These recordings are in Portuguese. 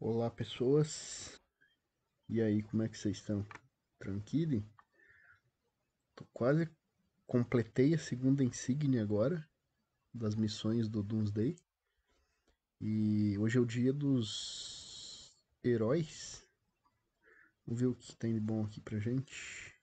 Olá pessoas, e aí como é que vocês estão? Tranquilo? Tô quase completei a segunda insígnia agora das missões do Doomsday e hoje é o dia dos heróis. Vamos ver o que tem de bom aqui pra gente.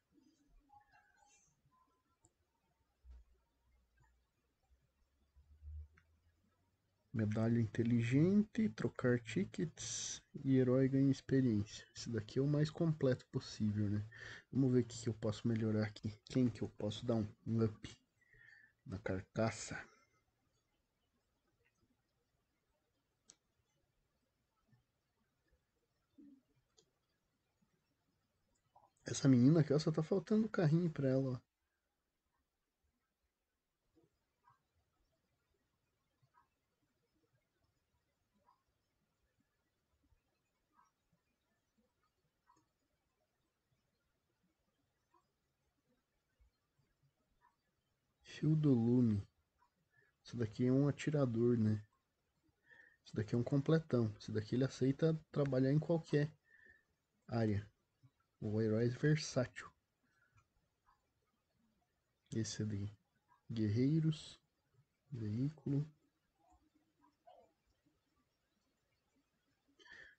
Medalha inteligente, trocar tickets e herói ganha experiência. Esse daqui é o mais completo possível, né? Vamos ver o que, eu posso melhorar aqui. Quem que eu posso dar um, up na carcaça? Essa menina aqui, ó, só tá faltando o carrinho pra ela, ó. Fio do lume. Isso daqui é um atirador, né? Isso daqui é um completão. Isso daqui ele aceita trabalhar em qualquer área. O herói é versátil. Esse ali. É guerreiros. Veículo.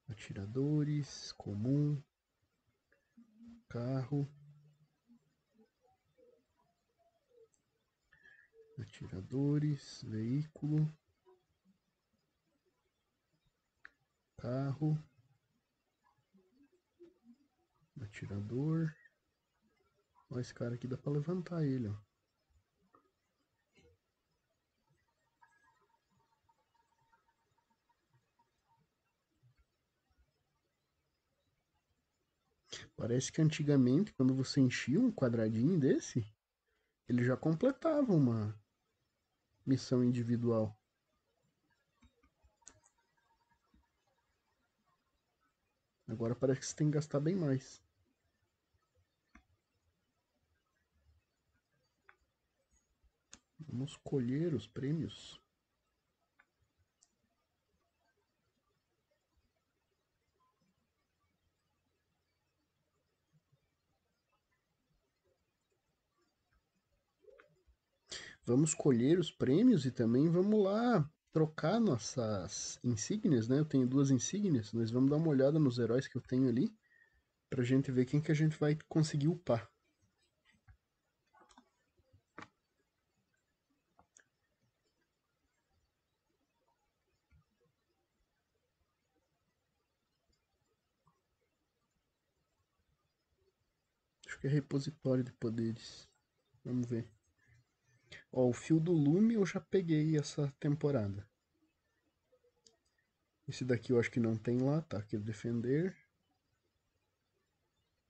Atiradores. Comum. Carro. atiradores, veículo, carro, atirador. Ó, esse cara aqui dá para levantar ele, ó. Parece que antigamente, quando você enchia um quadradinho desse, ele já completava uma, missão individual Agora parece que você tem que gastar bem mais. Vamos colher os prêmios. vamos colher os prêmios e também vamos lá trocar nossas insígnias, né? Eu tenho duas insígnias, nós vamos dar uma olhada nos heróis que eu tenho ali pra gente ver quem que a gente vai conseguir upar. Acho que é repositório de poderes. Vamos ver. Ó, o Fio do Lume eu já peguei essa temporada. Esse daqui eu acho que não tem lá, tá? Quero defender.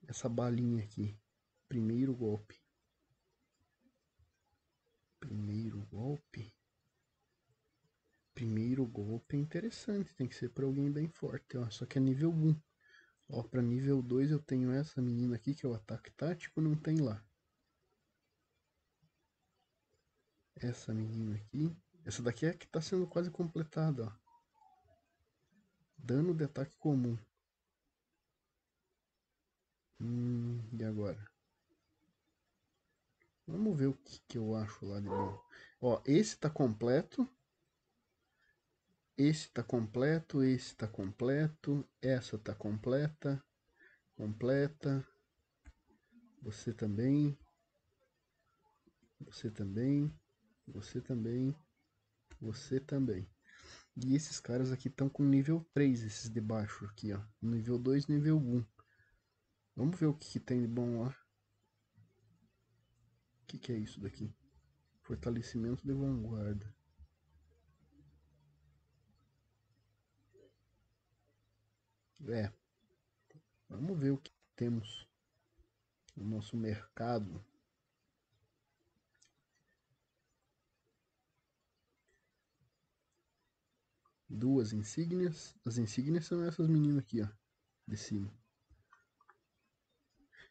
Essa balinha aqui. Primeiro golpe. Primeiro golpe. Primeiro golpe é interessante. Tem que ser pra alguém bem forte. Ó, só que é nível 1. Ó, pra nível 2 eu tenho essa menina aqui, que é o ataque tático, não tem lá. essa menina aqui. Essa daqui é que está sendo quase completada, ó. Dano de ataque comum. Hum, e agora? Vamos ver o que, que eu acho lá de bom. Ó, esse tá completo. Esse tá completo, esse tá completo, essa tá completa, completa. Você também. Você também. Você também. Você também. E esses caras aqui estão com nível 3, esses de baixo aqui, ó. Nível 2, nível 1. Vamos ver o que, que tem de bom lá. O que, que é isso daqui? Fortalecimento de vanguarda. É. Vamos ver o que temos no nosso mercado. duas insígnias. As insígnias são essas meninas aqui, ó, de cima.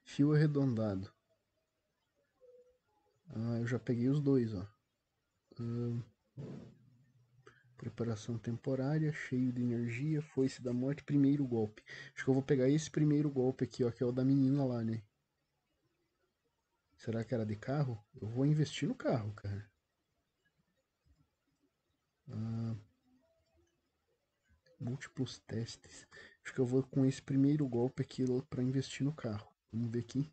Fio arredondado. Ah, eu já peguei os dois, ó. Preparação temporária, cheio de energia, foice da morte, primeiro golpe. Acho que eu vou pegar esse primeiro golpe aqui, ó, que é o da menina lá, né? Será que era de carro? Eu vou investir no carro, cara. Ah múltiplos testes. Acho que eu vou com esse primeiro golpe aqui para investir no carro. Vamos ver aqui.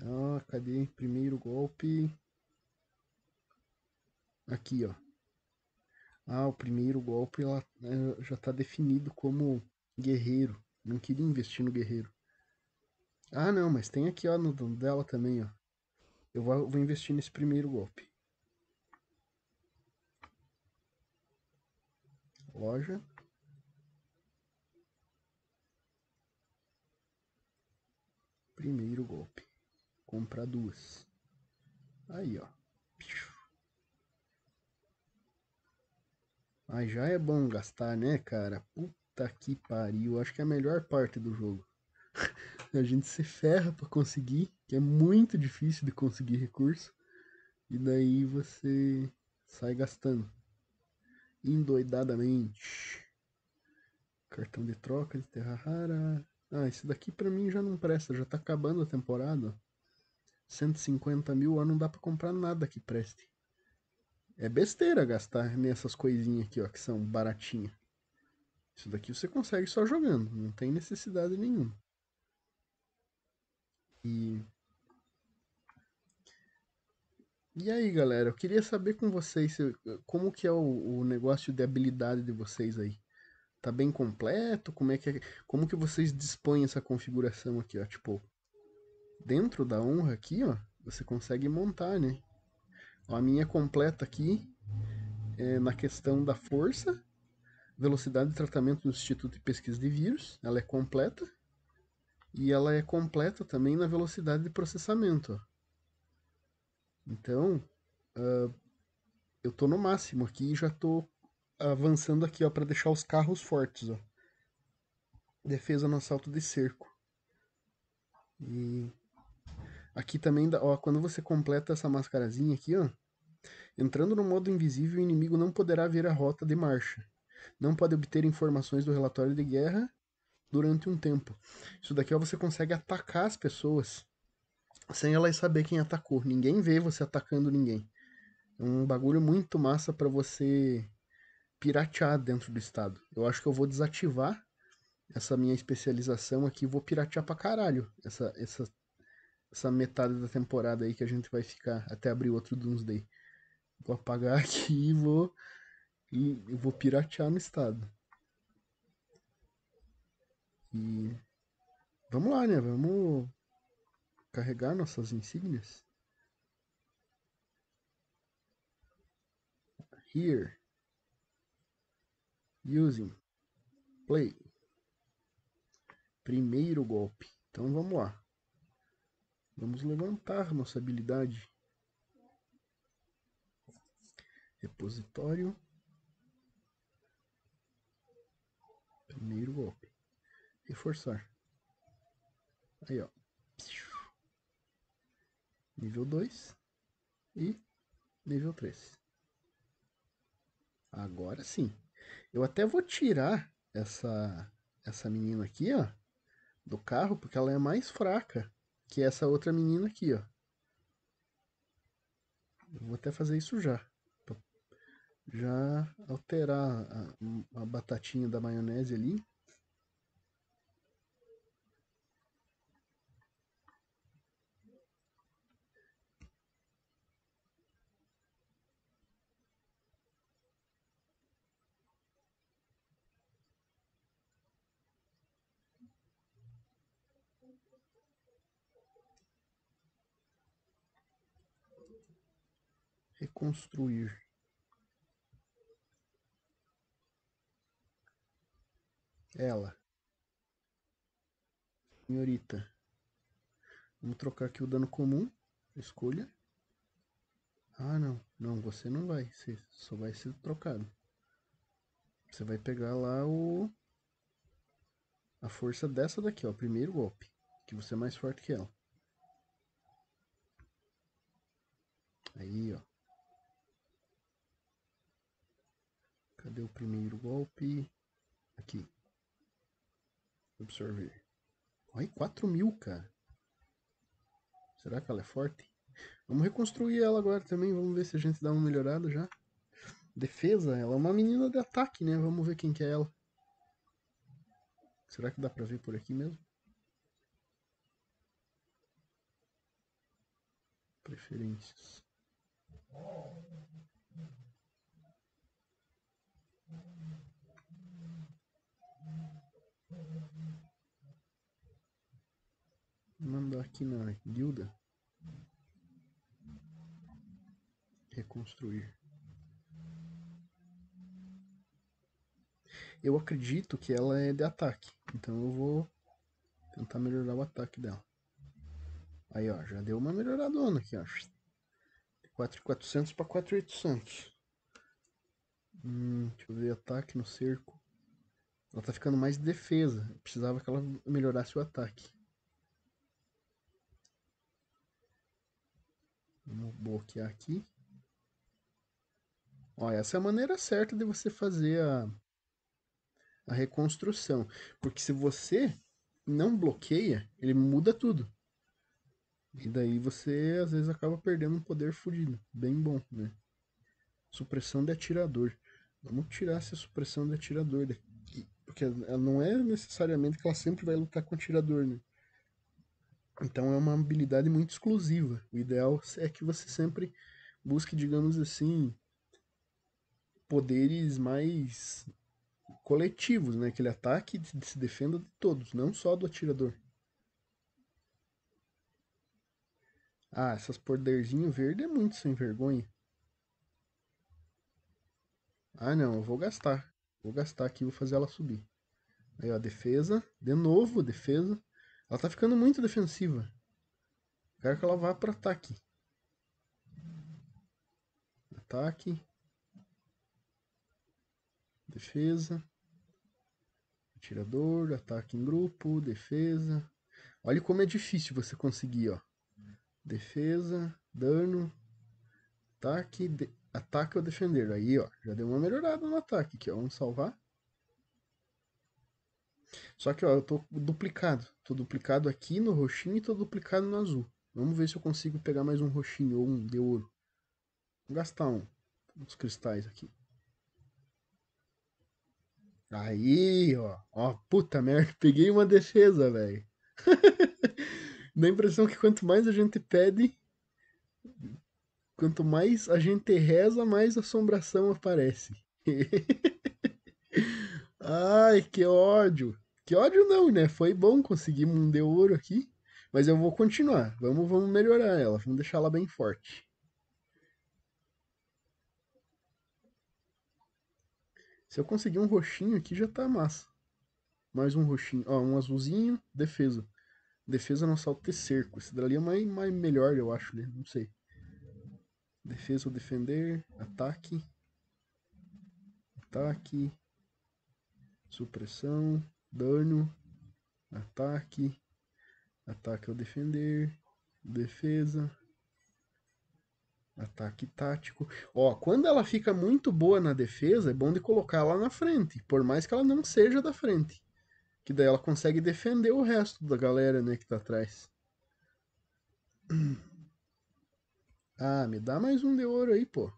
Ah, cadê? Primeiro golpe. Aqui, ó. Ah, o primeiro golpe ela, né, já está definido como guerreiro. Não queria investir no guerreiro. Ah, não, mas tem aqui, ó, no dela também, ó. Eu vou, vou investir nesse primeiro golpe. Loja. Primeiro golpe. Comprar duas. Aí, ó. Mas já é bom gastar, né, cara? Puta que pariu. Acho que é a melhor parte do jogo. A gente se ferra para conseguir, que é muito difícil de conseguir recurso. E daí você sai gastando endoidadamente. Cartão de troca de terra rara. Ah, esse daqui para mim já não presta, já tá acabando a temporada. 150 mil, ó, não dá para comprar nada que preste. É besteira gastar nessas coisinhas aqui, ó, que são baratinhas. Isso daqui você consegue só jogando, não tem necessidade nenhuma. E. E aí, galera, eu queria saber com vocês como que é o, o, negócio de habilidade de vocês aí. Tá bem completo? Como é que é, como que vocês dispõem essa configuração aqui, ó? Tipo, dentro da honra aqui, ó, você consegue montar, né? a minha completa aqui é na questão da força, velocidade de tratamento do Instituto de Pesquisa de Vírus, ela é completa. E ela é completa também na velocidade de processamento. Então, uh, eu estou no máximo aqui e já estou avançando aqui ó para deixar os carros fortes. Ó. Defesa no assalto de cerco. E aqui também, ó, quando você completa essa mascarazinha aqui, ó, entrando no modo invisível, o inimigo não poderá ver a rota de marcha. Não pode obter informações do relatório de guerra durante um tempo. Isso daqui é você consegue atacar as pessoas sem elas saber quem atacou. Ninguém vê você atacando ninguém. É um bagulho muito massa para você piratear dentro do estado. Eu acho que eu vou desativar essa minha especialização aqui, vou piratear pra caralho essa, essa, essa metade da temporada aí que a gente vai ficar até abrir outro Doomsday. Vou apagar aqui e vou, e, vou piratear no estado. E vamos lá, né? Vamos carregar nossas insígnias. Here. Using. Play. Primeiro golpe. Então vamos lá. Vamos levantar nossa habilidade. Repositório. Primeiro golpe e forçar. Aí, ó. Nível 2 e nível 3. Agora sim. Eu até vou tirar essa essa menina aqui, ó, do carro, porque ela é mais fraca que essa outra menina aqui, ó. Eu vou até fazer isso já. Já alterar a, a batatinha da maionese ali construir ela. Senhorita. Vamos trocar aqui o dano comum. Escolha. Ah, não. Não, você não vai. Você só vai ser trocado. Você vai pegar lá o... A força dessa daqui, ó. Primeiro golpe. Que você é mais forte que ela. Aí, ó. Cadê o primeiro golpe? Aqui. Absorver. Olha, 4 mil, cara. Será que ela é forte? Vamos reconstruir ela agora também. Vamos ver se a gente dá uma melhorada já. Defesa, ela é uma menina de ataque, né? Vamos ver quem que é ela. Será que dá pra ver por aqui mesmo? Preferências. mandar aqui na guilda reconstruir. Eu acredito que ela é de ataque, então eu vou tentar melhorar o ataque dela. Aí ó, já deu uma melhoradona aqui acho de 4.400 para 4.800. Hum, deixa eu ver, ataque no cerco. Ela tá ficando mais defesa, precisava que ela melhorasse o ataque. Vamos bloquear aqui. Ó, essa é a maneira certa de você fazer a, a reconstrução. Porque se você não bloqueia, ele muda tudo. E daí você, às vezes, acaba perdendo um poder fudido. Bem bom, né? Supressão de atirador. Vamos tirar essa supressão de atirador daqui. Porque ela não é necessariamente que ela sempre vai lutar com o atirador, né? Então é uma habilidade muito exclusiva. O ideal é que você sempre busque, digamos assim, poderes mais coletivos, né? Que ele ataque se defenda de todos, não só do atirador. Ah, essas poderzinho verde é muito sem vergonha. Ah, não, eu vou gastar. Vou gastar aqui, vou fazer ela subir. Aí, ó, defesa. De novo, defesa. Ela tá ficando muito defensiva. Quero que ela vá para ataque. Ataque. Defesa. Atirador, ataque em grupo, defesa. Olha como é difícil você conseguir, ó. Defesa, dano, ataque, de... ataque ou defender. Aí, ó, já deu uma melhorada no ataque aqui, ó. É Vamos salvar. Só que ó, eu tô duplicado. Tô duplicado aqui no roxinho e tô duplicado no azul. Vamos ver se eu consigo pegar mais um roxinho ou um de ouro. Vou gastar um. Uns cristais aqui. Aí, ó. Ó, puta merda. Peguei uma defesa, velho. Dá a impressão que quanto mais a gente pede, quanto mais a gente reza, mais assombração aparece. Ai, que ódio! Que ódio não, né? Foi bom, conseguir um de ouro aqui. Mas eu vou continuar. Vamos, vamos melhorar ela. Vamos deixar ela bem forte. Se eu conseguir um roxinho aqui, já tá massa. Mais um roxinho. Ó, um azulzinho, defesa. Defesa não salta ter cerco. Esse dali é mais, mais melhor, eu acho, né? Não sei. Defesa ou defender. Ataque. Ataque. Supressão dano, ataque, ataque ao defender, defesa, ataque tático. Ó, quando ela fica muito boa na defesa, é bom de colocar ela na frente, por mais que ela não seja da frente. Que daí ela consegue defender o resto da galera, né, que tá atrás. Ah, me dá mais um de ouro aí, pô.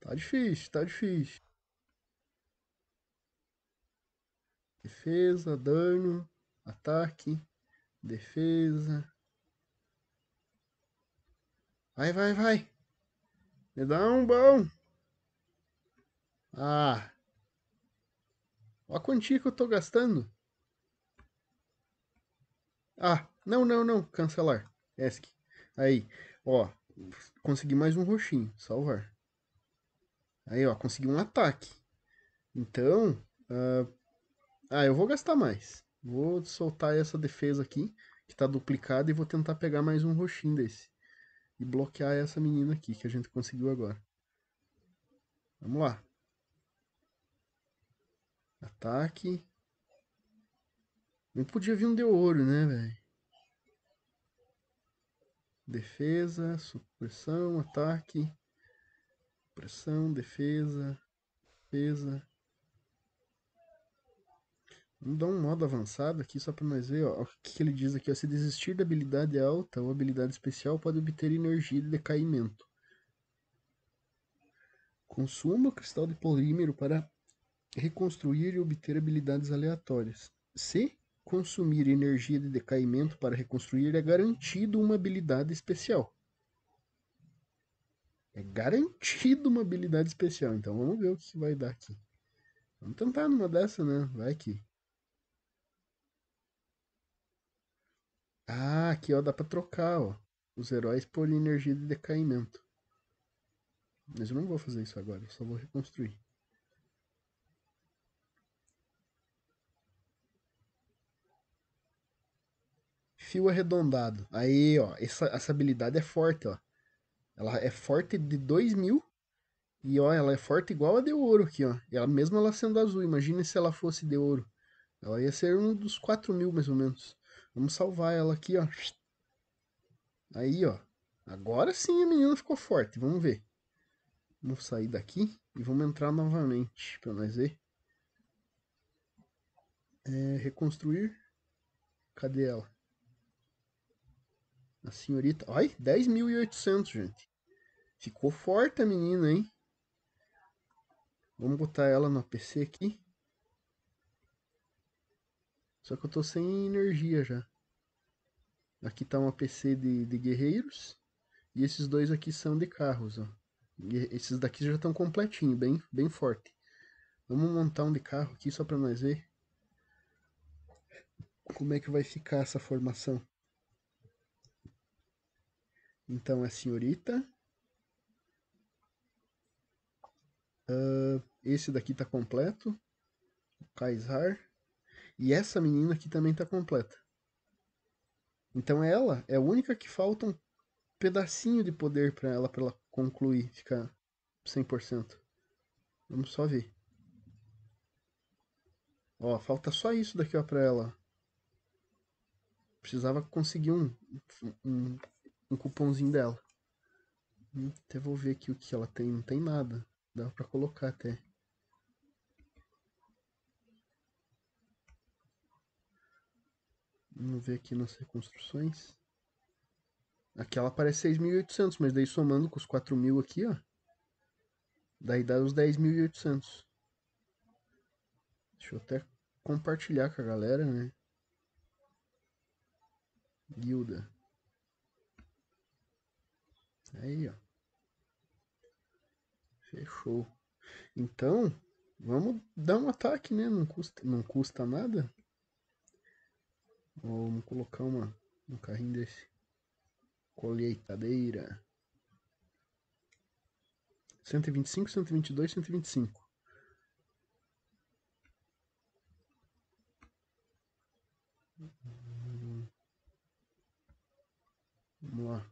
Tá difícil, tá difícil. Defesa, dano, ataque, defesa. Vai, vai, vai. Me dá um bom. Ah. Olha a quantia que eu tô gastando. Ah, não, não, não. Cancelar. ESC. Aí, ó. Consegui mais um roxinho. Salvar. Aí, ó. Consegui um ataque. Então, uh, ah, eu vou gastar mais. Vou soltar essa defesa aqui, que tá duplicada, e vou tentar pegar mais um roxinho desse. E bloquear essa menina aqui, que a gente conseguiu agora. Vamos lá. Ataque. Não podia vir um de ouro, né, velho? Defesa, supressão, ataque. Pressão, defesa, defesa. Vamos dar um modo avançado aqui só para nós ver ó, o que, que, ele diz aqui. Ó, se desistir da habilidade alta ou habilidade especial, pode obter energia de decaimento. Consuma cristal de polímero para reconstruir e obter habilidades aleatórias. Se consumir energia de decaimento para reconstruir, é garantido uma habilidade especial. É garantido uma habilidade especial. Então vamos ver o que vai dar aqui. Vamos tentar numa dessa, né? Vai aqui Ah, aqui ó, dá pra trocar, ó. Os heróis por energia de decaimento. Mas eu não vou fazer isso agora, eu só vou reconstruir. Fio arredondado. Aí, ó, essa, essa habilidade é forte, ó. Ela é forte de 2000 e ó, ela é forte igual a de ouro aqui, ó. E ela, mesmo ela sendo azul, imagine se ela fosse de ouro. Ela ia ser um dos 4 mil, mais ou menos. Vamos salvar ela aqui, ó. Aí, ó. Agora sim a menina ficou forte. Vamos ver. Vamos sair daqui e vamos entrar novamente para nós ver. É, reconstruir. Cadê ela? A senhorita. Ai, 10.800, gente. Ficou forte a menina, hein? Vamos botar ela no PC aqui. Só que eu tô sem energia já. Aqui tá um APC de, de guerreiros. E esses dois aqui são de carros, ó. E esses daqui já estão completinho, bem, bem forte. Vamos montar um de carro aqui só para nós ver como é que vai ficar essa formação. Então é senhorita. Uh, esse daqui tá completo. Kaisar. E essa menina aqui também está completa. Então ela é a única que falta um pedacinho de poder para ela, para ela concluir, ficar 100%. Vamos só ver. Ó, falta só isso daqui, ó, pra ela. Precisava conseguir um, um, um cupomzinho dela. Até hum, vou ver aqui o que ela tem. Não tem nada. Dá pra colocar até. Vamos ver aqui nas reconstruções. Aqui ela aparece 6.800, mas daí somando com os 4.000 aqui, ó. Daí dá os 10.800. Deixa eu até compartilhar com a galera, né? Guilda. Aí, ó. Fechou. Então, vamos dar um ataque, né? Não custa, não custa nada. Vamos colocar uma, um carrinho desse. Colheitadeira. 125, 122, 125. Vamos lá.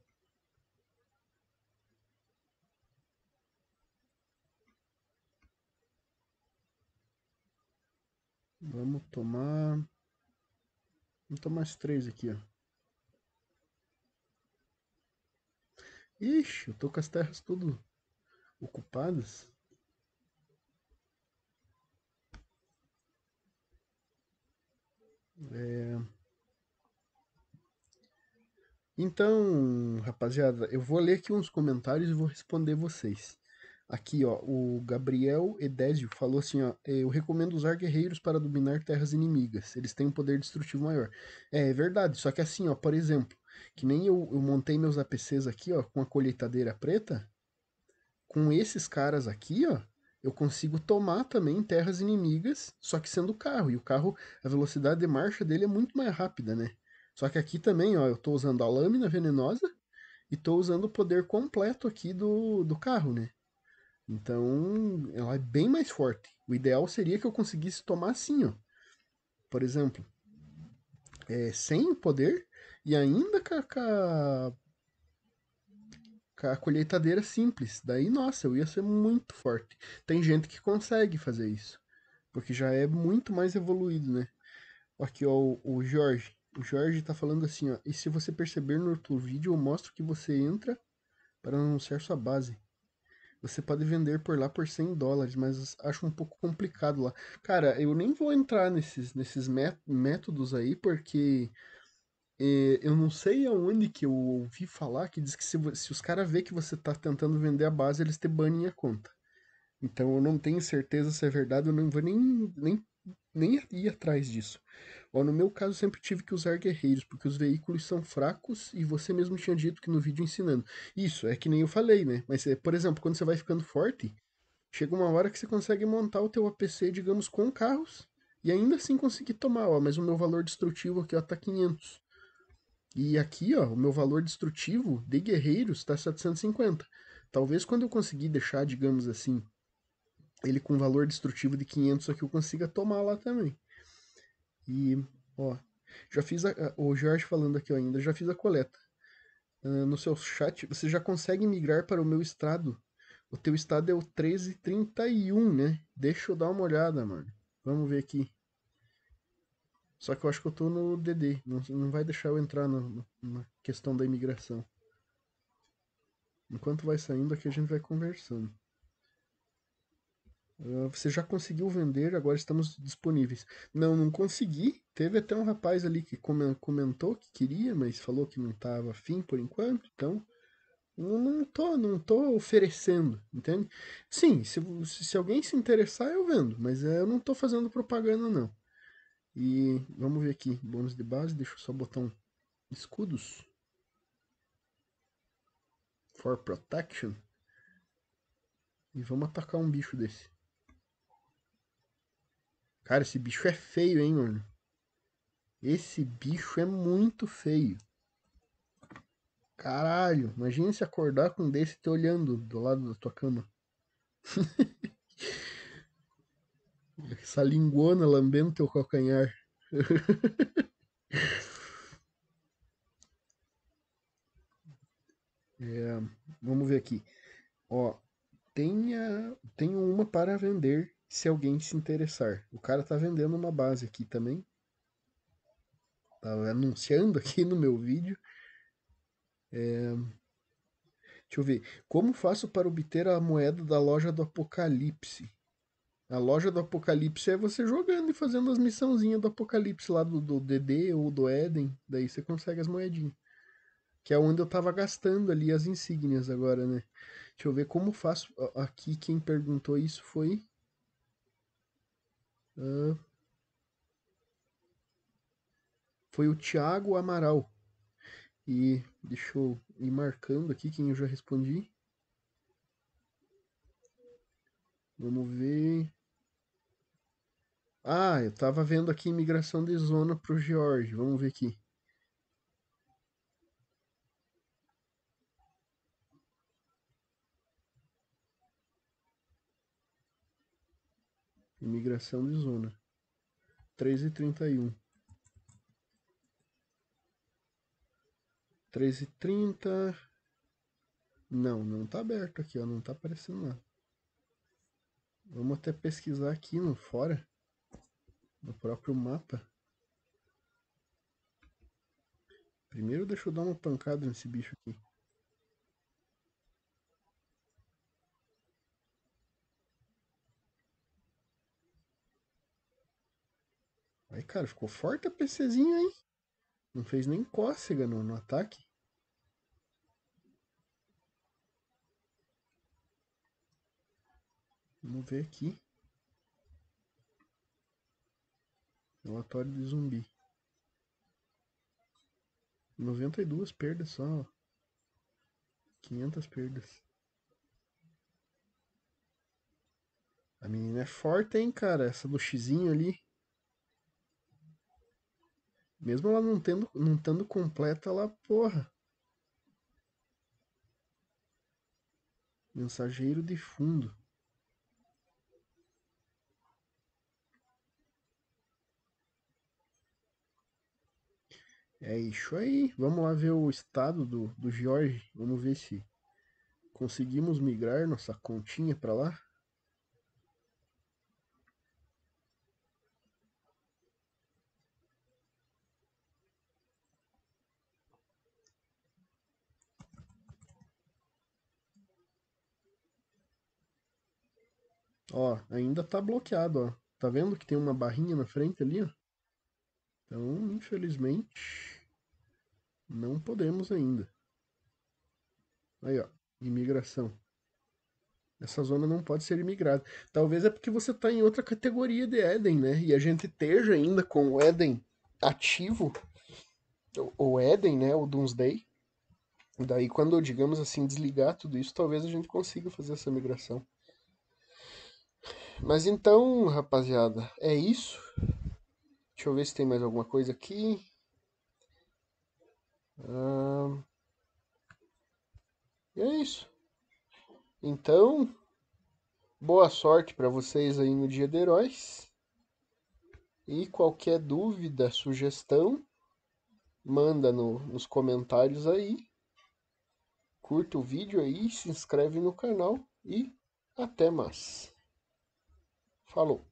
Vamos tomar tomar mais três aqui, ó. Ixi, eu tô com as terras tudo ocupadas. É... Então, rapaziada, eu vou ler aqui uns comentários e vou responder vocês. Aqui, ó, o Gabriel Edésio falou assim, ó, é, eu recomendo usar guerreiros para dominar terras inimigas, eles têm um poder destrutivo maior. É, é verdade, só que assim, ó, por exemplo, que nem eu, eu montei meus APCs aqui, ó, com a colheitadeira preta, com esses caras aqui, ó, eu consigo tomar também terras inimigas, só que sendo carro, e o carro, a velocidade de marcha dele é muito mais rápida, né? Só que aqui também, ó, eu tô usando a lâmina venenosa e tô usando o poder completo aqui do, do carro, né? Então, ela é bem mais forte. O ideal seria que eu conseguisse tomar assim, ó. Por exemplo, é, sem o poder e ainda com a, com a colheitadeira simples. Daí, nossa, eu ia ser muito forte. Tem gente que consegue fazer isso, porque já é muito mais evoluído, né? Aqui, ó, o, o Jorge. O Jorge tá falando assim, ó. E se você perceber no outro vídeo, eu mostro que você entra para anunciar sua base. Você pode vender por lá por 100 dólares, mas acho um pouco complicado lá. Cara, eu nem vou entrar nesses, nesses métodos aí, porque eh, eu não sei aonde que eu ouvi falar que diz que se, se os caras vê que você está tentando vender a base, eles te banem a conta. Então eu não tenho certeza se é verdade, eu não vou nem, nem nem ia atrás disso. Bom, no meu caso, sempre tive que usar guerreiros, porque os veículos são fracos e você mesmo tinha dito que no vídeo ensinando. Isso, é que nem eu falei, né? Mas, é, por exemplo, quando você vai ficando forte, chega uma hora que você consegue montar o teu APC, digamos, com carros, e ainda assim conseguir tomar, ó, mas o meu valor destrutivo aqui, ó, tá 500. E aqui, ó, o meu valor destrutivo de guerreiros tá 750. Talvez quando eu conseguir deixar, digamos assim, ele com valor destrutivo de 500 aqui eu consiga tomar lá também. E, ó, já fiz a, o Jorge falando aqui ó, ainda, já fiz a coleta. Uh, no seu chat, você já consegue migrar para o meu estado? O teu estado é o 1331, né? Deixa eu dar uma olhada, mano. Vamos ver aqui. Só que eu acho que eu tô no DD. Não, não vai deixar eu entrar na, na questão da imigração. Enquanto vai saindo aqui, a gente vai conversando. Ah, você já conseguiu vender, agora estamos disponíveis. Não, não consegui. Teve até um rapaz ali que comentou que queria, mas falou que não estava afim por enquanto. Então, não tô, não tô oferecendo, entende? Sim, se, se alguém se interessar, eu vendo, mas eh, eu não estou fazendo propaganda, não. E vamos ver aqui, bônus de base, deixa eu só botar um escudos. For protection. E vamos atacar um bicho desse. Cara, esse bicho é feio, hein, mano? Esse bicho é muito feio. Caralho, imagina se acordar com um desse te olhando do lado da tua cama. Essa linguona lambendo teu calcanhar. é, vamos ver aqui. Ó, tenha, tenho uma para vender se alguém se interessar. O cara tá vendendo uma base aqui também. Tá anunciando aqui no meu vídeo. É... Deixa eu ver. Como faço para obter a moeda da loja do Apocalipse? A loja do Apocalipse é você jogando e fazendo as missãozinhas do Apocalipse lá do, do DD ou do Eden. Daí você consegue as moedinhas. Que é onde eu tava gastando ali as insígnias agora, né? Deixa eu ver como faço. Aqui quem perguntou isso foi foi o Thiago Amaral. E deixa eu ir marcando aqui quem eu já respondi. Vamos ver. Ah, eu estava vendo aqui imigração de zona para o George. Vamos ver aqui. Imigração de zona. 3 e 31. 3 e 30. Não, não tá aberto aqui, ó. Não tá aparecendo lá. Vamos até pesquisar aqui no fora. No próprio mapa. Primeiro deixa eu dar uma pancada nesse bicho aqui. Aí, cara, ficou forte a PCzinha, hein? Não fez nem cócega no, no ataque. Vamos ver aqui. Relatório é de zumbi. 92 perdas só. 500 perdas. A menina é forte, hein, cara? Essa do xizinho ali. Mesmo ela não tendo, não estando completa, ela, porra. Mensageiro de fundo. É isso aí. Vamos lá ver o estado do, do George Vamos ver se conseguimos migrar nossa continha para lá. Ó, ainda tá bloqueado, ó. Tá vendo que tem uma barrinha na frente ali, ó? Então, infelizmente, não podemos ainda. Aí, ó, imigração. Essa zona não pode ser imigrada. Talvez é porque você está em outra categoria de Éden, né? E a gente esteja ainda com o Éden ativo, ou Éden, né? O Doomsday. Daí, quando, digamos assim, desligar tudo isso, talvez a gente consiga fazer essa migração. Mas então, rapaziada, é isso. Deixa eu ver se tem mais alguma coisa aqui. Ah, é isso. Então, boa sorte para vocês aí no Dia de Heróis. E qualquer dúvida, sugestão, manda no, nos comentários aí. Curta o vídeo aí, se inscreve no canal e até mais. Falou.